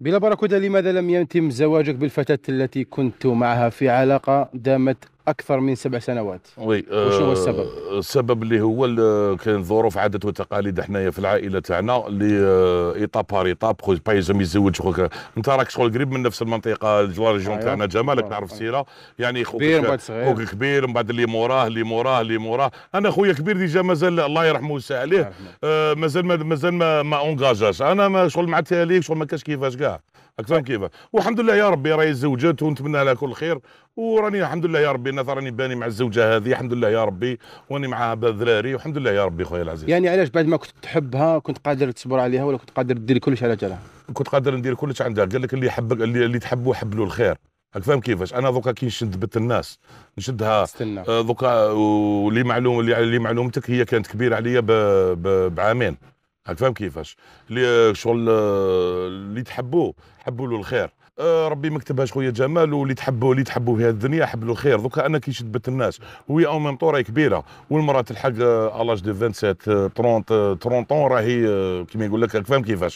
بلا بركودة لماذا لم يتم زواجك بالفتاة التي كنت معها في علاقة دامت اكثر من سبع سنوات وي وشو هو آه، السبب؟ السبب اللي هو كاين ظروف عادات وتقاليد حنايا في العائله تاعنا اللي ايطاب بار ايطاب خويا با يلزم يتزوج خوك انت راك شغل قريب من نفس المنطقه الريجون أيوه. تاعنا جمالك تعرف أيوه. سيره يعني خوك كبير بعد صغير خوك كبير من بعد اللي موراه اللي موراه اللي موراه انا خويا كبير ديجا مازال الله يرحمه ويسع عليه آه مازال مازال ما, ما اونجاجاش انا ما شغل مع تاليك شغل ما كاش كيفاش كاع راك كيفاش والحمد لله يا ربي راهي تزوجت ونتمنى لها كل خير وراني الحمد لله يا ربي انا تراني باني مع الزوجه هذه الحمد لله يا ربي واني مع بذراري والحمد لله يا ربي خويا العزيز يعني علاش بعد ما كنت تحبها كنت قادر تصبر عليها ولا كنت قادر دير كلش على جالها كنت قادر ندير كلش عندها قال لك اللي يحبك اللي, اللي تحبه حب له الخير هاك فاهم كيفاش انا دوكا كي نشد بنت الناس نشدها آه، دوكا واللي معلوم اللي معلومتك هي كانت كبيره عليا بعامين فاهم كيفاش اللي آه، شغل اللي آه، تحبوه حبوا له الخير آه، ربي ما كتبهاش خويا جمال واللي تحبوا اللي تحبوا في هذه الدنيا حب الخير دوكا انا كي شدبت الناس وهي او ميم طون كبيره والمراه تلحق الاج دو 27 30 30 راهي كيما يقول لك فاهم كيفاش